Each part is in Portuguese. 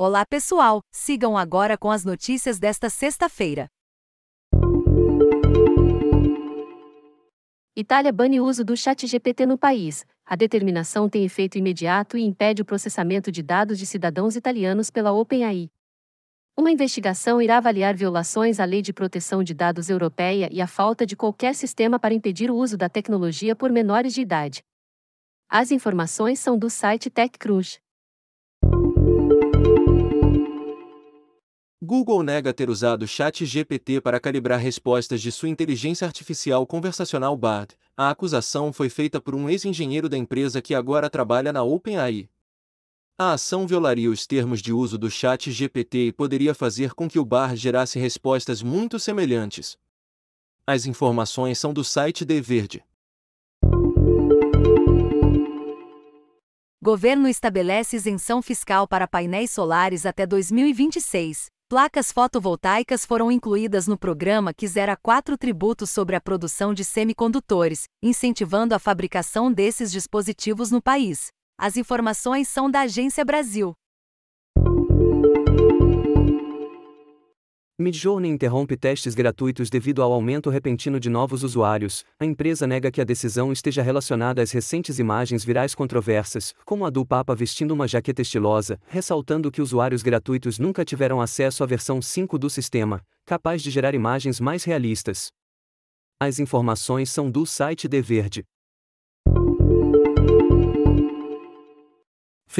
Olá pessoal, sigam agora com as notícias desta sexta-feira. Itália bane o uso do ChatGPT no país. A determinação tem efeito imediato e impede o processamento de dados de cidadãos italianos pela OpenAI. Uma investigação irá avaliar violações à Lei de Proteção de Dados Europeia e a falta de qualquer sistema para impedir o uso da tecnologia por menores de idade. As informações são do site TechCrunch. Google nega ter usado ChatGPT para calibrar respostas de sua inteligência artificial conversacional BARD. A acusação foi feita por um ex-engenheiro da empresa que agora trabalha na OpenAI. A ação violaria os termos de uso do ChatGPT e poderia fazer com que o Bard gerasse respostas muito semelhantes. As informações são do site The Verde. Governo estabelece isenção fiscal para painéis solares até 2026. Placas fotovoltaicas foram incluídas no programa que zera quatro tributos sobre a produção de semicondutores, incentivando a fabricação desses dispositivos no país. As informações são da Agência Brasil. Midjourney interrompe testes gratuitos devido ao aumento repentino de novos usuários. A empresa nega que a decisão esteja relacionada às recentes imagens virais controversas, como a do Papa vestindo uma jaqueta estilosa, ressaltando que usuários gratuitos nunca tiveram acesso à versão 5 do sistema, capaz de gerar imagens mais realistas. As informações são do site De Verde.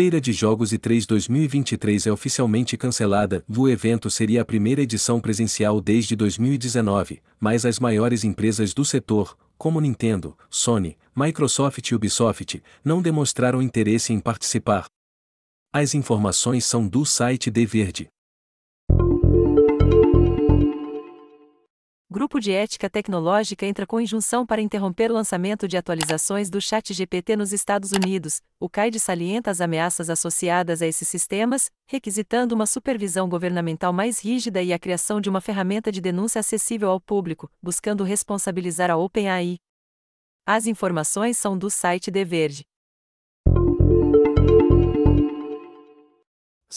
Feira de Jogos e 3 2023 é oficialmente cancelada. O evento seria a primeira edição presencial desde 2019, mas as maiores empresas do setor, como Nintendo, Sony, Microsoft e Ubisoft, não demonstraram interesse em participar. As informações são do site De Verde. Grupo de Ética Tecnológica entra com injunção para interromper o lançamento de atualizações do Chat GPT nos Estados Unidos. O CAID salienta as ameaças associadas a esses sistemas, requisitando uma supervisão governamental mais rígida e a criação de uma ferramenta de denúncia acessível ao público, buscando responsabilizar a OpenAI. As informações são do site The Verge.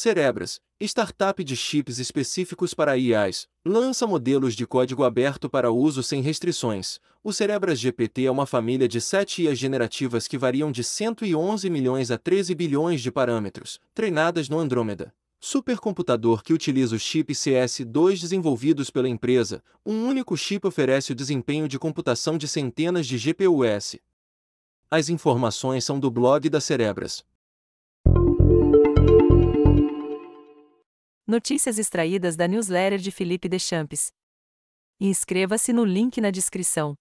Cerebras, startup de chips específicos para IAs, lança modelos de código aberto para uso sem restrições. O Cerebras GPT é uma família de sete IAs generativas que variam de 111 milhões a 13 bilhões de parâmetros, treinadas no Andrômeda supercomputador que utiliza o chip CS2 desenvolvidos pela empresa, um único chip oferece o desempenho de computação de centenas de GPUs. As informações são do blog da Cerebras. Notícias extraídas da newsletter de Felipe Deschamps. Inscreva-se no link na descrição.